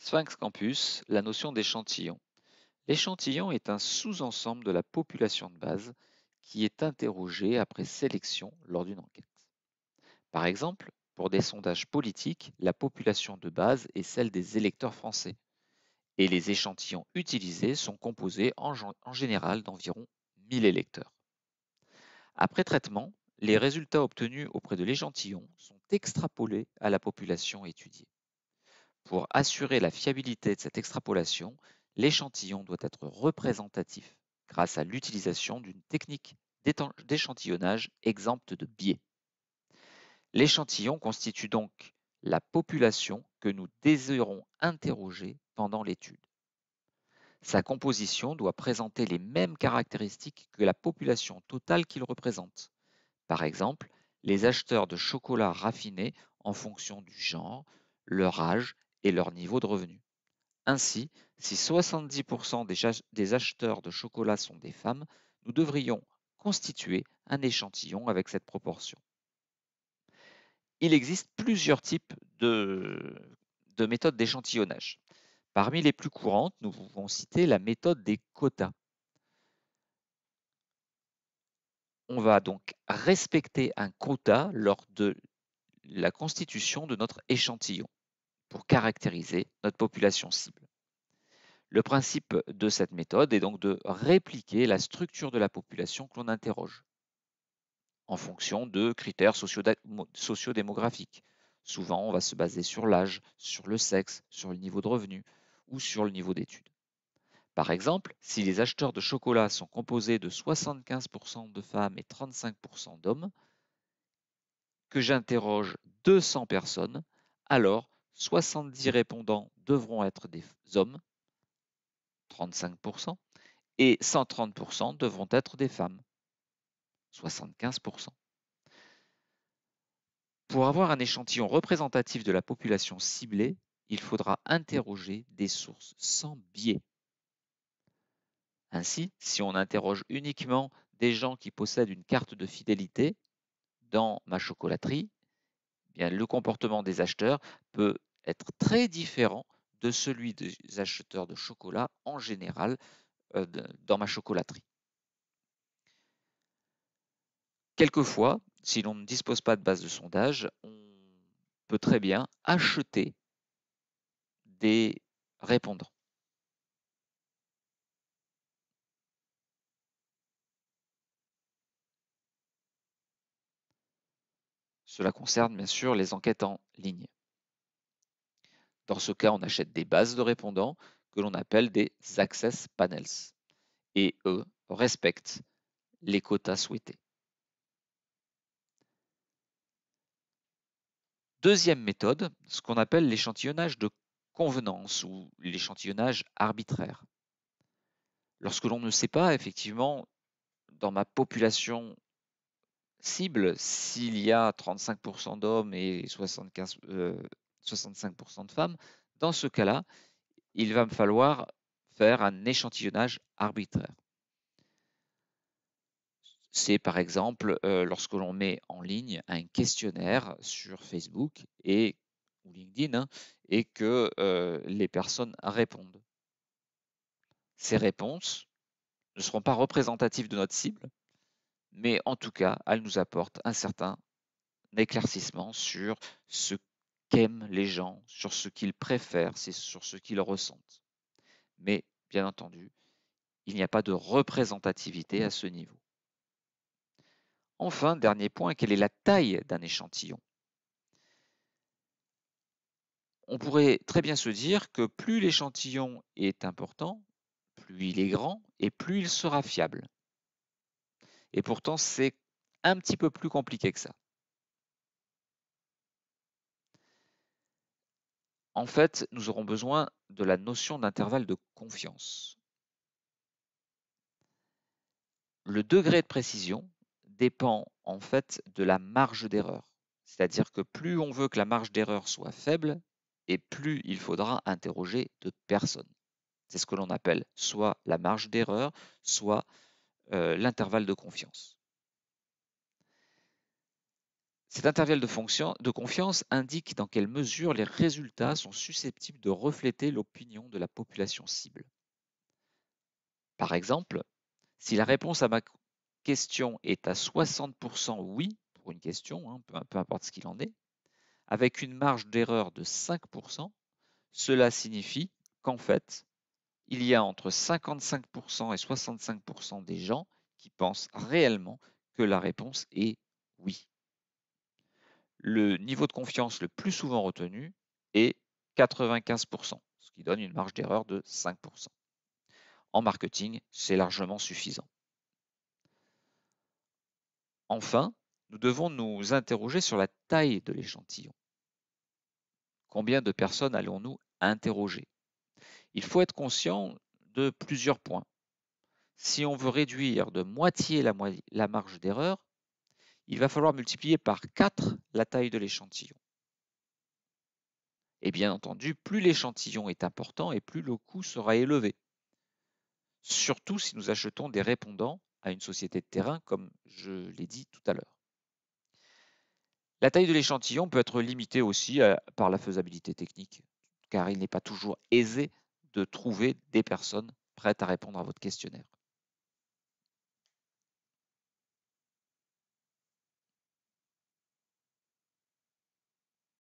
Sphinx Campus, la notion d'échantillon. L'échantillon est un sous-ensemble de la population de base qui est interrogée après sélection lors d'une enquête. Par exemple, pour des sondages politiques, la population de base est celle des électeurs français, et les échantillons utilisés sont composés en, en général d'environ 1000 électeurs. Après traitement, les résultats obtenus auprès de l'échantillon sont extrapolés à la population étudiée. Pour assurer la fiabilité de cette extrapolation, l'échantillon doit être représentatif grâce à l'utilisation d'une technique d'échantillonnage exempte de biais. L'échantillon constitue donc la population que nous désirons interroger pendant l'étude. Sa composition doit présenter les mêmes caractéristiques que la population totale qu'il représente. Par exemple, les acheteurs de chocolat raffiné en fonction du genre, leur âge et leur niveau de revenu. Ainsi, si 70% des acheteurs de chocolat sont des femmes, nous devrions constituer un échantillon avec cette proportion. Il existe plusieurs types de, de méthodes d'échantillonnage. Parmi les plus courantes, nous pouvons citer la méthode des quotas. On va donc respecter un quota lors de la constitution de notre échantillon pour caractériser notre population cible. Le principe de cette méthode est donc de répliquer la structure de la population que l'on interroge en fonction de critères sociodémographiques. Souvent, on va se baser sur l'âge, sur le sexe, sur le niveau de revenu ou sur le niveau d'études. Par exemple, si les acheteurs de chocolat sont composés de 75% de femmes et 35% d'hommes, que j'interroge 200 personnes, alors 70 répondants devront être des hommes, 35%, et 130% devront être des femmes, 75%. Pour avoir un échantillon représentatif de la population ciblée, il faudra interroger des sources sans biais. Ainsi, si on interroge uniquement des gens qui possèdent une carte de fidélité dans ma chocolaterie, eh bien, le comportement des acheteurs peut être très différent de celui des acheteurs de chocolat en général dans ma chocolaterie. Quelquefois, si l'on ne dispose pas de base de sondage, on peut très bien acheter des répondants. Cela concerne bien sûr les enquêtes en ligne. Dans ce cas, on achète des bases de répondants que l'on appelle des access panels et eux respectent les quotas souhaités. Deuxième méthode, ce qu'on appelle l'échantillonnage de convenance ou l'échantillonnage arbitraire. Lorsque l'on ne sait pas effectivement dans ma population cible s'il y a 35% d'hommes et 75% 65% de femmes, dans ce cas-là, il va me falloir faire un échantillonnage arbitraire. C'est par exemple euh, lorsque l'on met en ligne un questionnaire sur Facebook et, ou LinkedIn hein, et que euh, les personnes répondent. Ces réponses ne seront pas représentatives de notre cible, mais en tout cas, elles nous apportent un certain éclaircissement sur ce qu'aiment les gens, sur ce qu'ils préfèrent, c'est sur ce qu'ils ressentent. Mais, bien entendu, il n'y a pas de représentativité à ce niveau. Enfin, dernier point, quelle est la taille d'un échantillon On pourrait très bien se dire que plus l'échantillon est important, plus il est grand et plus il sera fiable. Et pourtant, c'est un petit peu plus compliqué que ça. en fait, nous aurons besoin de la notion d'intervalle de confiance. Le degré de précision dépend en fait de la marge d'erreur. C'est-à-dire que plus on veut que la marge d'erreur soit faible, et plus il faudra interroger de personnes. C'est ce que l'on appelle soit la marge d'erreur, soit euh, l'intervalle de confiance. Cet intervalle de, confiance indique dans quelle mesure les résultats sont susceptibles de refléter l'opinion de la population cible. Par exemple, si la réponse à ma question est à 60% oui pour une question, hein, peu, peu importe ce qu'il en est, avec une marge d'erreur de 5%, cela signifie qu'en fait, il y a entre 55% et 65% des gens qui pensent réellement que la réponse est oui le niveau de confiance le plus souvent retenu est 95%, ce qui donne une marge d'erreur de 5%. En marketing, c'est largement suffisant. Enfin, nous devons nous interroger sur la taille de l'échantillon. Combien de personnes allons-nous interroger Il faut être conscient de plusieurs points. Si on veut réduire de moitié la, marge d'erreur, il va falloir multiplier par 4 la taille de l'échantillon. Et bien entendu, plus l'échantillon est important et plus le coût sera élevé. Surtout si nous achetons des répondants à une société de terrain, comme je l'ai dit tout à l'heure. La taille de l'échantillon peut être limitée aussi euh, par la faisabilité technique, car il n'est pas toujours aisé de trouver des personnes prêtes à répondre à votre questionnaire.